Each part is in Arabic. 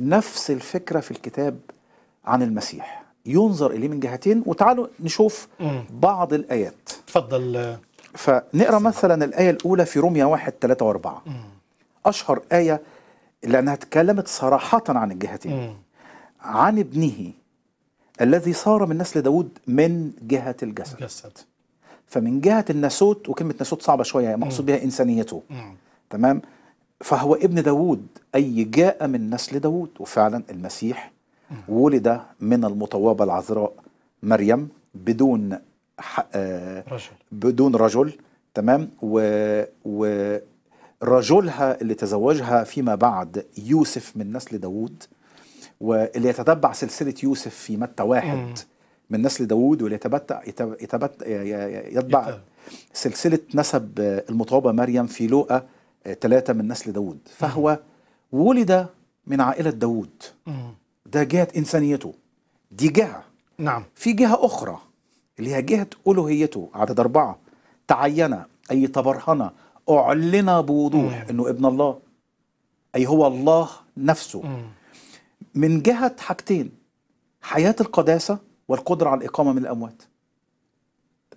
نفس الفكره في الكتاب عن المسيح ينظر اليه من جهتين وتعالوا نشوف بعض الايات اتفضل فنقرا مثلا الايه الاولى في روميا 1 3 و4 اشهر ايه لانها اتكلمت صراحه عن الجهتين عن ابنه الذي صار من نسل داود من جهه الجسد جسد. فمن جهه الناسوت وكلمه ناسوت صعبه شويه مقصود بها انسانيته تمام فهو ابن داود أي جاء من نسل داود وفعلا المسيح ولد من المطوابة العذراء مريم بدون آه، رجل. بدون رجل تمام و, و رجلها اللي تزوجها فيما بعد يوسف من نسل داوود واللي يتتبع سلسلة يوسف في متى واحد م. من نسل داوود واللي يتبتع يتبتع يتبع سلسلة نسب المطوابة مريم في لوقا ثلاثة من نسل داوود فهو ولد من عائلة داوود ده جهة إنسانيته دي جهة نعم في جهة أخرى اللي هي جهة ألوهيته عدد أربعة تعين أي تبرهن أعلن بوضوح مم. أنه ابن الله أي هو الله نفسه مم. من جهة حاجتين حياة القداسة والقدرة على الإقامة من الأموات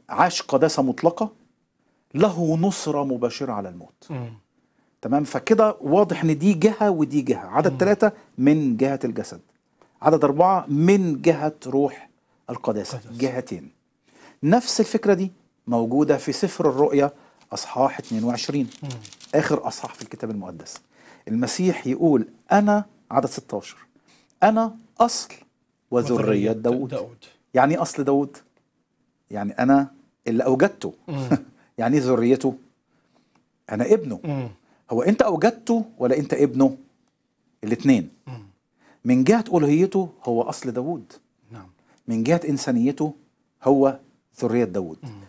عاش قداسة مطلقة له نصرة مباشرة على الموت مم. تمام فكده واضح ان دي جهه ودي جهه عدد ثلاثه من جهه الجسد عدد اربعه من جهه روح القداسه قدس. جهتين نفس الفكره دي موجوده في سفر الرؤيا اصحاح 22 مم. اخر اصحاح في الكتاب المقدس المسيح يقول انا عدد 16 انا اصل وذريه داود. يعني اصل داود يعني انا اللي اوجدته يعني ذريته انا ابنه هو انت اوجدته ولا انت ابنه الاثنين من جهه الوهيته هو اصل داوود نعم من جهه انسانيته هو ذريه داوود